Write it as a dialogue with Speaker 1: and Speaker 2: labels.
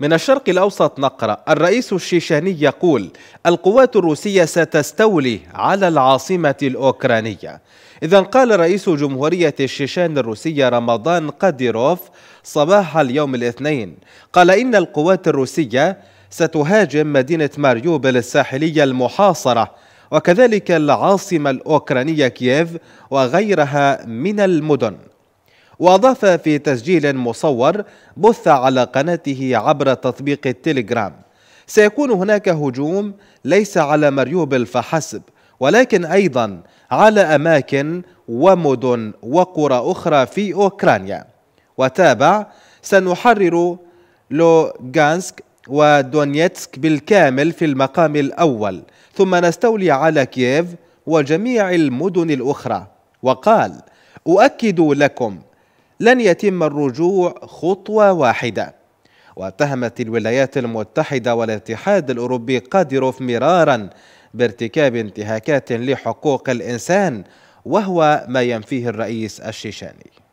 Speaker 1: من الشرق الأوسط نقرأ الرئيس الشيشاني يقول القوات الروسية ستستولي على العاصمة الأوكرانية إذا قال رئيس جمهورية الشيشان الروسية رمضان قديروف صباح اليوم الاثنين قال إن القوات الروسية ستهاجم مدينة ماريوبل الساحلية المحاصرة وكذلك العاصمة الأوكرانية كييف وغيرها من المدن وأضاف في تسجيل مصور بث على قناته عبر تطبيق التليجرام سيكون هناك هجوم ليس على مريوبل فحسب ولكن أيضا على أماكن ومدن وقرى أخرى في أوكرانيا وتابع سنحرر لوغانسك ودونيتسك بالكامل في المقام الأول ثم نستولي على كييف وجميع المدن الأخرى وقال أؤكد لكم لن يتم الرجوع خطوه واحده واتهمت الولايات المتحده والاتحاد الاوروبي قادروف مرارا بارتكاب انتهاكات لحقوق الانسان وهو ما ينفيه الرئيس الشيشاني